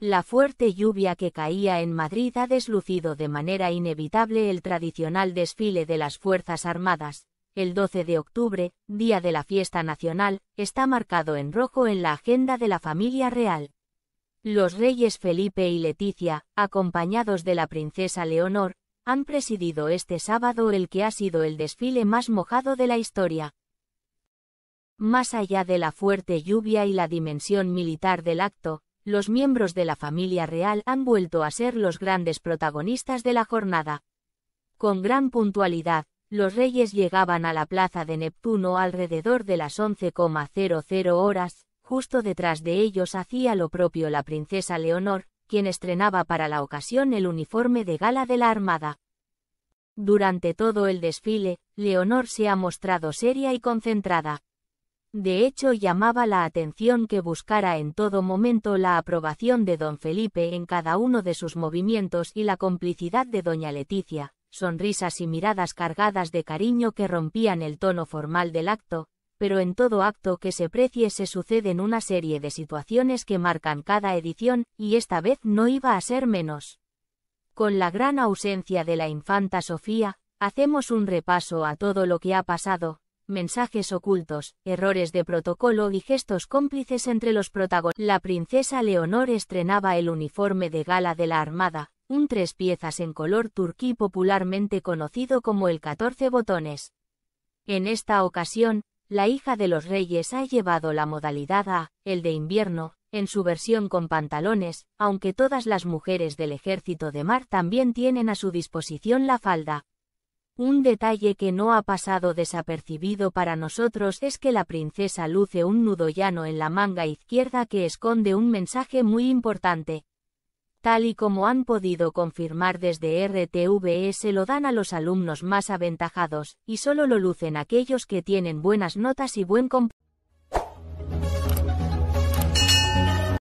La fuerte lluvia que caía en Madrid ha deslucido de manera inevitable el tradicional desfile de las Fuerzas Armadas. El 12 de octubre, día de la fiesta nacional, está marcado en rojo en la agenda de la familia real. Los reyes Felipe y Leticia, acompañados de la princesa Leonor, han presidido este sábado el que ha sido el desfile más mojado de la historia. Más allá de la fuerte lluvia y la dimensión militar del acto, los miembros de la familia real han vuelto a ser los grandes protagonistas de la jornada. Con gran puntualidad, los reyes llegaban a la plaza de Neptuno alrededor de las 11,00 horas, justo detrás de ellos hacía lo propio la princesa Leonor, quien estrenaba para la ocasión el uniforme de gala de la Armada. Durante todo el desfile, Leonor se ha mostrado seria y concentrada. De hecho llamaba la atención que buscara en todo momento la aprobación de don Felipe en cada uno de sus movimientos y la complicidad de doña Leticia, sonrisas y miradas cargadas de cariño que rompían el tono formal del acto, pero en todo acto que se precie se suceden una serie de situaciones que marcan cada edición, y esta vez no iba a ser menos. Con la gran ausencia de la infanta Sofía, hacemos un repaso a todo lo que ha pasado, mensajes ocultos, errores de protocolo y gestos cómplices entre los protagonistas. La princesa Leonor estrenaba el uniforme de gala de la Armada, un tres piezas en color turquí popularmente conocido como el 14 botones. En esta ocasión, la hija de los reyes ha llevado la modalidad A, el de invierno, en su versión con pantalones, aunque todas las mujeres del ejército de mar también tienen a su disposición la falda. Un detalle que no ha pasado desapercibido para nosotros es que la princesa luce un nudo llano en la manga izquierda que esconde un mensaje muy importante. Tal y como han podido confirmar desde RTV se lo dan a los alumnos más aventajados, y solo lo lucen aquellos que tienen buenas notas y buen comportamiento.